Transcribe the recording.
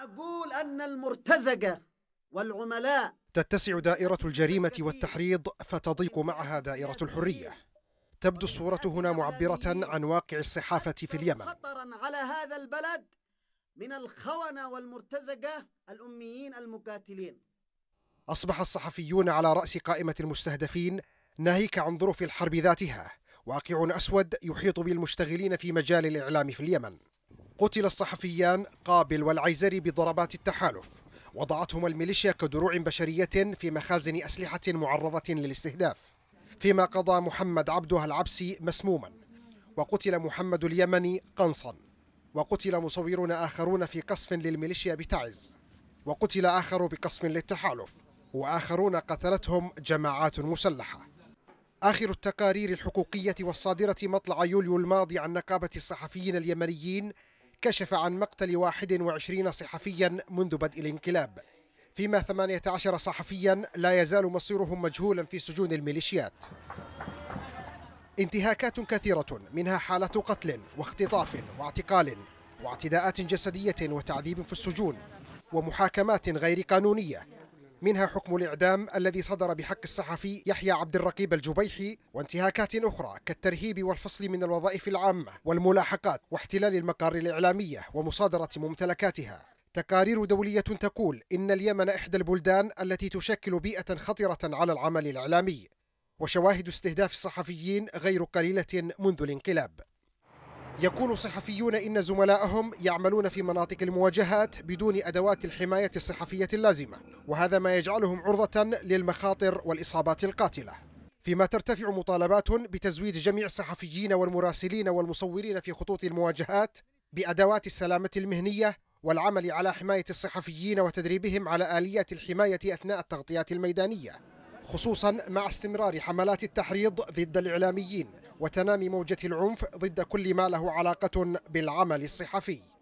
أقول أن المرتزقة والعملاء تتسع دائرة الجريمة والتحريض فتضيق معها دائرة الحرية تبدو الصورة هنا معبرة عن واقع الصحافة في اليمن خطرا على هذا البلد من الخونة والمرتزقة الأميين المقاتلين أصبح الصحفيون على رأس قائمة المستهدفين ناهيك عن ظروف الحرب ذاتها واقع أسود يحيط بالمشتغلين في مجال الإعلام في اليمن قتل الصحفيان قابل والعيزري بضربات التحالف وضعتهما الميليشيا كدروع بشرية في مخازن أسلحة معرضة للاستهداف فيما قضى محمد عبدها العبسي مسموما وقتل محمد اليمني قنصا وقتل مصورون آخرون في قصف للميليشيا بتعز وقتل آخر بقصف للتحالف وآخرون قتلتهم جماعات مسلحة آخر التقارير الحقوقية والصادرة مطلع يوليو الماضي عن نقابة الصحفيين اليمنيين كشف عن مقتل 21 صحفيا منذ بدء الانقلاب فيما 18 صحفيا لا يزال مصيرهم مجهولا في سجون الميليشيات انتهاكات كثيرة منها حالة قتل واختطاف واعتقال واعتداءات جسدية وتعذيب في السجون ومحاكمات غير قانونية منها حكم الإعدام الذي صدر بحق الصحفي يحيى عبد الرقيب الجبيحي وانتهاكات أخرى كالترهيب والفصل من الوظائف العامة والملاحقات واحتلال المقار الإعلامية ومصادرة ممتلكاتها تقارير دولية تقول إن اليمن إحدى البلدان التي تشكل بيئة خطرة على العمل الإعلامي وشواهد استهداف الصحفيين غير قليلة منذ الانقلاب يقول صحفيون إن زملائهم يعملون في مناطق المواجهات بدون أدوات الحماية الصحفية اللازمة وهذا ما يجعلهم عرضة للمخاطر والإصابات القاتلة فيما ترتفع مطالبات بتزويد جميع الصحفيين والمراسلين والمصورين في خطوط المواجهات بأدوات السلامة المهنية والعمل على حماية الصحفيين وتدريبهم على آليات الحماية أثناء التغطيات الميدانية خصوصا مع استمرار حملات التحريض ضد الإعلاميين وتنامي موجة العنف ضد كل ما له علاقة بالعمل الصحفي